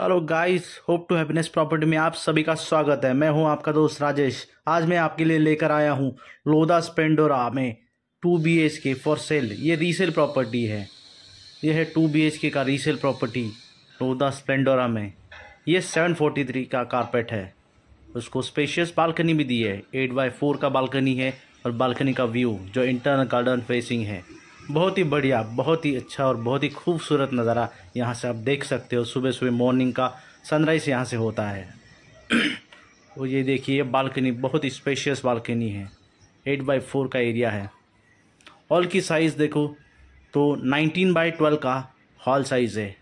hello guys hope to happiness property में आप सभी का स्वागत है मैं हूं आपका दोस्त राजेश आज मैं आपके लिए लेकर आया हूं लोदा स्पेंडोरा में two B H K for sale ये रीसेल प्रॉपर्टी है ये है टू बी एच के का रीसेल प्रॉपर्टी लोदा स्पेंडोरा में ये सेवन फोर्टी थ्री का कारपेट है उसको स्पेशियस बालकनी भी दी है एट बाई फोर का बालकनी है और बालकनी का व्यू जो इंटरनल गार्डन फेसिंग है बहुत ही बढ़िया बहुत ही अच्छा और बहुत ही खूबसूरत नज़ारा यहाँ से आप देख सकते हो सुबह सुबह मॉर्निंग का सनराइज़ यहाँ से होता है और ये देखिए बालकनी बहुत ही स्पेशियस बालकनी है एट बाई फोर का एरिया है हॉल की साइज़ देखो तो नाइनटीन बाई ट्वेल्व का हॉल साइज़ है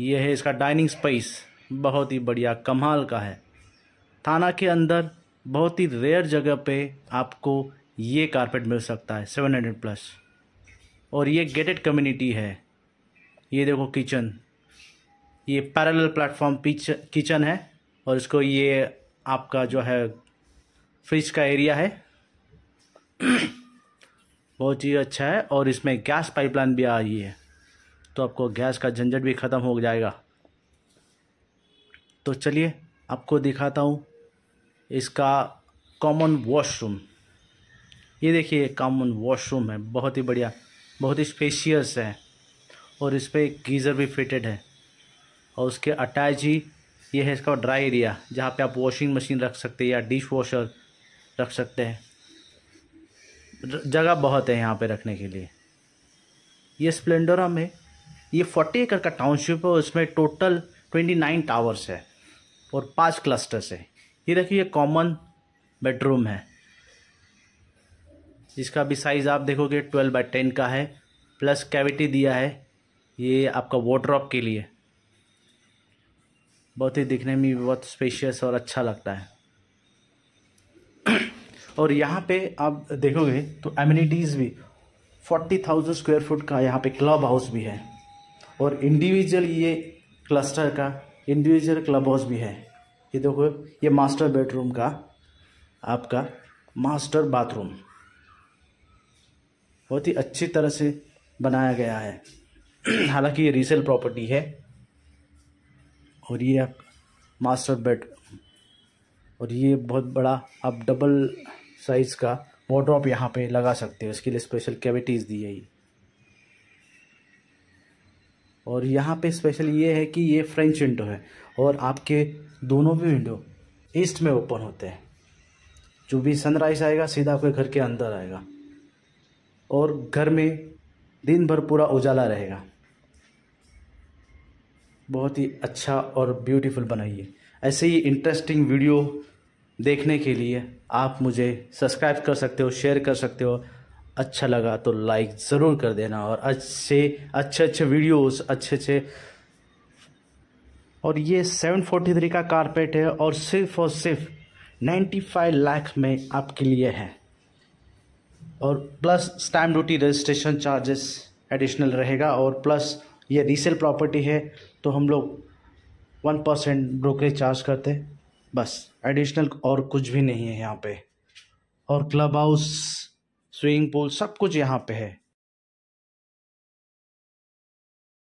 यह है इसका डाइनिंग स्पेस बहुत ही बढ़िया कमाल का है थाना के अंदर बहुत ही रेयर जगह पे आपको ये कारपेट मिल सकता है सेवन हंड्रेड प्लस और ये गेटेड कम्युनिटी है ये देखो किचन ये पैरेलल प्लेटफॉर्म किचन है और इसको ये आपका जो है फ्रिज का एरिया है बहुत ही अच्छा है और इसमें गैस पाइपलाइन भी आ रही है तो आपको गैस का झंझट भी ख़त्म हो जाएगा तो चलिए आपको दिखाता हूँ इसका कॉमन वॉशरूम ये देखिए कॉमन वॉशरूम है बहुत ही बढ़िया बहुत ही स्पेशियस है और इस पर एक गीज़र भी फिटेड है और उसके अटैच ही ये है इसका ड्राई एरिया जहाँ पे आप वॉशिंग मशीन रख सकते हैं या डिश वॉशर रख सकते हैं जगह बहुत है यहाँ पे रखने के लिए ये स्प्लेंडोरा में ये फोर्टी एकड़ का टाउनशिप है उसमें टोटल ट्वेंटी नाइन टावर्स है और पांच क्लस्टर्स है ये देखिए कॉमन बेडरूम है जिसका भी साइज़ आप देखोगे ट्वेल्व बाई टेन का है प्लस कैविटी दिया है ये आपका वॉड्रॉप के लिए बहुत ही दिखने में बहुत स्पेशियस और अच्छा लगता है और यहाँ पे आप देखोगे तो एमिनिटीज़ भी फोर्टी थाउजेंड स्क्वायर फुट का यहाँ पे क्लब हाउस भी है और इंडिविजुअल ये क्लस्टर का इंडिविजुअल क्लब हाउस भी है ये देखो ये मास्टर बेडरूम का आपका मास्टर बाथरूम बहुत ही अच्छी तरह से बनाया गया है हालांकि ये रीसेल प्रॉपर्टी है और ये आप मास्टर बेड और ये बहुत बड़ा आप डबल साइज़ का वॉड्रॉप यहाँ पे लगा सकते हो इसके लिए स्पेशल कैविटीज़ दी है और यहाँ पे स्पेशल ये है कि ये फ्रेंच विंडो है और आपके दोनों भी विंडो ईस्ट में ओपन होते हैं जो भी सनराइज़ आएगा सीधा आपके घर के अंदर आएगा और घर में दिन भर पूरा उजाला रहेगा बहुत ही अच्छा और ब्यूटीफुल बनाइए ऐसे ही इंटरेस्टिंग वीडियो देखने के लिए आप मुझे सब्सक्राइब कर सकते हो शेयर कर सकते हो अच्छा लगा तो लाइक ज़रूर कर देना और अच्छे अच्छे अच्छे वीडियोस अच्छे अच्छे और ये 743 का कारपेट है और सिर्फ और सिर्फ 95 लाख में आपके लिए है और plus stamp duty registration charges additional रहेगा और प्लस ये रीसेल प्रॉपर्टी है तो हम लोग वन परसेंट ब्रोकरेज चार्ज करते बस एडिशनल और कुछ भी नहीं है यहाँ पे और क्लब हाउस स्विमिंग पूल सब कुछ यहाँ पे है